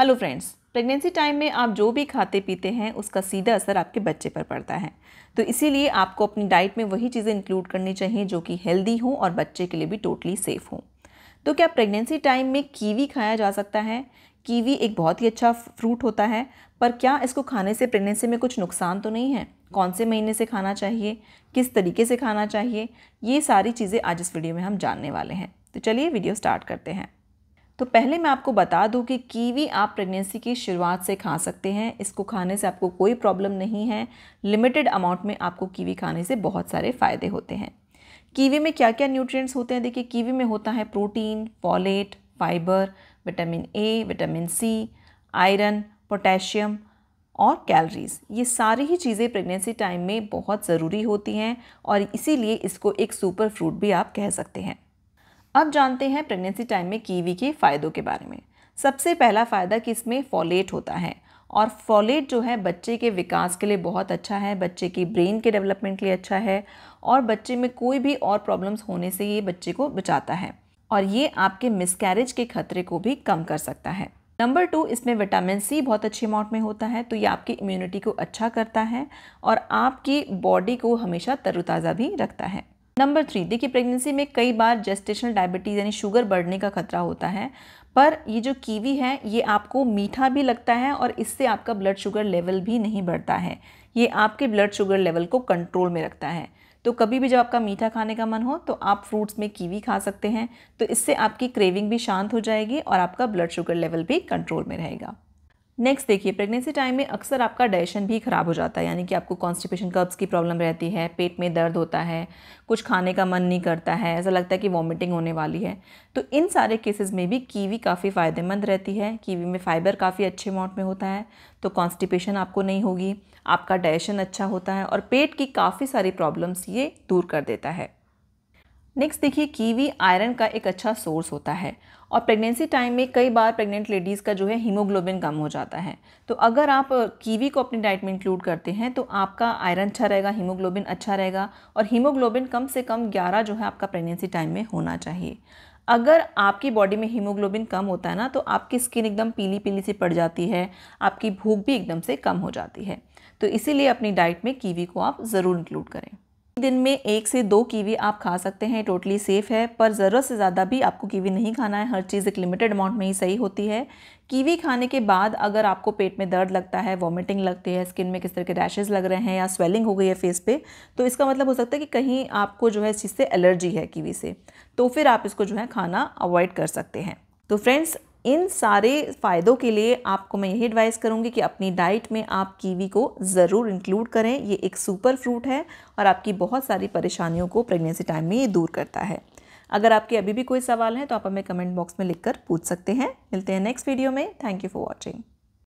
hello friends pregnancy time में आप जो भी खाते पीते हैं उसका सीधा असर आपके बच्चे पर पड़ता है तो इसीलिए आपको अपनी डाइट में वही चीज़ें इंक्लूड करनी चाहिए जो कि हेल्दी हों और बच्चे के लिए भी टोटली सेफ़ हों तो क्या प्रेगनेंसी टाइम में कीवी खाया जा सकता है कीवी एक बहुत ही अच्छा फ्रूट होता है पर क्या इसको खाने से प्रेगनेंसी में कुछ नुकसान तो नहीं है कौन से महीने से खाना चाहिए किस तरीके से खाना चाहिए ये सारी चीज़ें आज इस वीडियो में हम जानने वाले हैं तो चलिए वीडियो स्टार्ट करते हैं तो पहले मैं आपको बता दूं कि कीवी आप प्रेगनेंसी की शुरुआत से खा सकते हैं इसको खाने से आपको कोई प्रॉब्लम नहीं है लिमिटेड अमाउंट में आपको कीवी खाने से बहुत सारे फ़ायदे होते हैं कीवी में क्या क्या न्यूट्रिएंट्स होते हैं देखिए कीवी में होता है protein folate fibre vitamin A vitamin C iron potassium और कैलरीज ये सारी ही चीज़ें प्रेगनेंसी टाइम में बहुत ज़रूरी होती हैं और इसीलिए इसको एक सुपर फ्रूट भी आप कह सकते हैं अब जानते हैं प्रेगनेंसी टाइम में कीवी के फ़ायदों के बारे में सबसे पहला फ़ायदा कि इसमें फॉलेट होता है और फॉलेट जो है बच्चे के विकास के लिए बहुत अच्छा है बच्चे की ब्रेन के डेवलपमेंट के लिए अच्छा है और बच्चे में कोई भी और प्रॉब्लम्स होने से ये बच्चे को बचाता है और ये आपके मिसकैरेज के खतरे को भी कम कर सकता है नंबर टू इसमें विटामिन सी बहुत अच्छी अमाउंट में होता है तो ये आपकी इम्यूनिटी को अच्छा करता है और आपकी बॉडी को हमेशा तरोताज़ा भी रखता है नंबर थ्री देखिए प्रेगनेंसी में कई बार जेस्टेशनल डायबिटीज़ यानी शुगर बढ़ने का खतरा होता है पर ये जो कीवी है ये आपको मीठा भी लगता है और इससे आपका ब्लड शुगर लेवल भी नहीं बढ़ता है ये आपके ब्लड शुगर लेवल को कंट्रोल में रखता है तो कभी भी जब आपका मीठा खाने का मन हो तो आप फ्रूट्स में कीवी खा सकते हैं तो इससे आपकी क्रेविंग भी शांत हो जाएगी और आपका ब्लड शुगर लेवल भी कंट्रोल में रहेगा नेक्स्ट देखिए प्रेगनेंसी टाइम में अक्सर आपका डाइजेशन भी ख़राब हो जाता है यानी कि आपको कॉन्स्टिपेशन कब्स की प्रॉब्लम रहती है पेट में दर्द होता है कुछ खाने का मन नहीं करता है ऐसा लगता है कि वॉमिटिंग होने वाली है तो इन सारे केसेस में भी कीवी काफ़ी फ़ायदेमंद रहती है कीवी में फ़ाइबर काफ़ी अच्छे अमाउंट में होता है तो कॉन्स्टिपेशन आपको नहीं होगी आपका डाइजेशन अच्छा होता है और पेट की काफ़ी सारी प्रॉब्लम्स ये दूर कर देता है नेक्स्ट देखिए कीवी आयरन का एक अच्छा सोर्स होता है और प्रेगनेंसी टाइम में कई बार प्रेग्नेंट लेडीज़ का जो है हीमोग्लोबिन कम हो जाता है तो अगर आप कीवी को अपनी डाइट में इंक्लूड करते हैं तो आपका आयरन अच्छा रहेगा हीमोग्लोबिन अच्छा रहेगा और हीमोग्लोबिन कम से कम 11 जो है आपका प्रेगनेंसी टाइम में होना चाहिए अगर आपकी बॉडी में हीमोग्लोबिन कम होता है ना तो आपकी स्किन एकदम पीली पीली सी पड़ जाती है आपकी भूख भी एकदम से कम हो जाती है तो इसीलिए अपनी डाइट में कीवी को आप ज़रूर इंक्लूड करें दिन में एक से दो कीवी आप खा सकते हैं टोटली सेफ़ है पर ज़रूरत से ज़्यादा भी आपको कीवी नहीं खाना है हर चीज़ एक लिमिटेड अमाउंट में ही सही होती है कीवी खाने के बाद अगर आपको पेट में दर्द लगता है वॉमिटिंग लगती है स्किन में किस तरह के रैशेज़ लग रहे हैं या स्वेलिंग हो गई है फेस पे तो इसका मतलब हो सकता है कि कहीं आपको जो है इस चीज़ से एलर्जी है कीवी से तो फिर आप इसको जो है खाना अवॉइड कर सकते हैं तो फ्रेंड्स इन सारे फ़ायदों के लिए आपको मैं यही एडवाइस करूँगी कि अपनी डाइट में आप कीवी को ज़रूर इंक्लूड करें ये एक सुपर फ्रूट है और आपकी बहुत सारी परेशानियों को प्रेगनेंसी टाइम में ये दूर करता है अगर आपके अभी भी कोई सवाल हैं तो आप हमें कमेंट बॉक्स में लिखकर पूछ सकते हैं मिलते हैं नेक्स्ट वीडियो में थैंक यू फॉर वॉचिंग